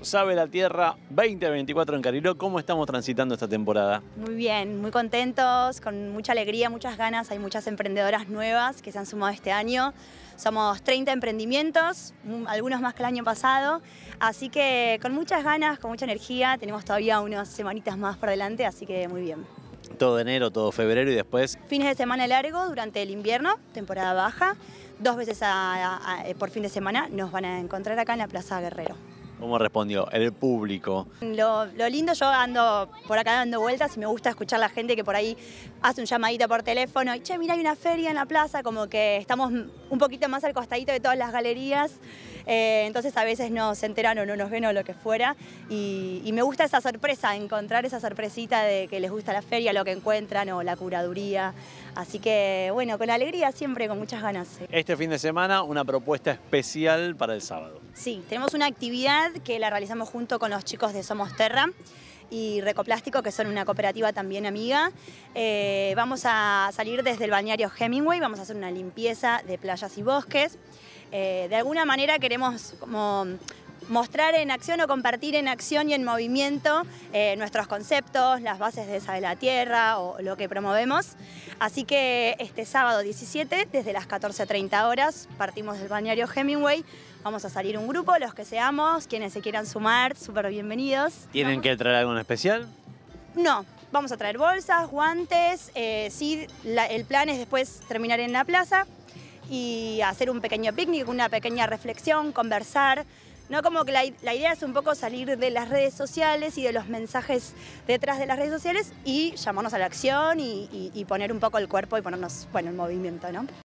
Sabe la Tierra 20-24 en Cariló, ¿cómo estamos transitando esta temporada? Muy bien, muy contentos, con mucha alegría, muchas ganas, hay muchas emprendedoras nuevas que se han sumado este año. Somos 30 emprendimientos, mm, algunos más que el año pasado, así que con muchas ganas, con mucha energía, tenemos todavía unas semanitas más por delante, así que muy bien. Todo enero, todo febrero y después... Fines de semana largo durante el invierno, temporada baja, dos veces por fin de semana nos van a encontrar acá en la Plaza Guerrero. ¿Cómo respondió el público? Lo, lindo, yo ando por acá dando vueltas y me gusta escuchar a la gente que por ahí hace un llamadito por teléfono y, che, mira, hay una feria en la plaza, como que estamos un poquito más al costadito de todas las galerías, eh, entonces a veces no se enteran o no nos ven o lo que fuera, y, y, me gusta esa sorpresa, encontrar esa sorpresita de que les gusta la feria, lo que encuentran o la curaduría, así que, bueno, con alegría siempre, con muchas ganas. Este fin de semana una propuesta especial para el sábado. Sí, tenemos una actividad que la realizamos junto con los chicos de Somos Terra y Recoplástico, que son una cooperativa también amiga. Eh, vamos a salir desde el balneario Hemingway, vamos a hacer una limpieza de playas y bosques. Eh, de alguna manera queremos como mostrar en acción o compartir en acción y en movimiento eh, nuestros conceptos, las bases de esa de la tierra o lo que promovemos. Así que este sábado 17, desde las 14.30 horas, partimos del balneario Hemingway. Vamos a salir un grupo, los que seamos, quienes se quieran sumar, súper bienvenidos. ¿Tienen que traer algo especial? No, vamos a traer bolsas, guantes, eh, sí, el plan es después terminar en la plaza y hacer un pequeño picnic, una pequeña reflexión, conversar, ¿no? Como que la, idea es un poco salir de las redes sociales y de los mensajes detrás de las redes sociales y llamarnos a la acción y, poner un poco el cuerpo y ponernos, bueno, en movimiento, ¿no?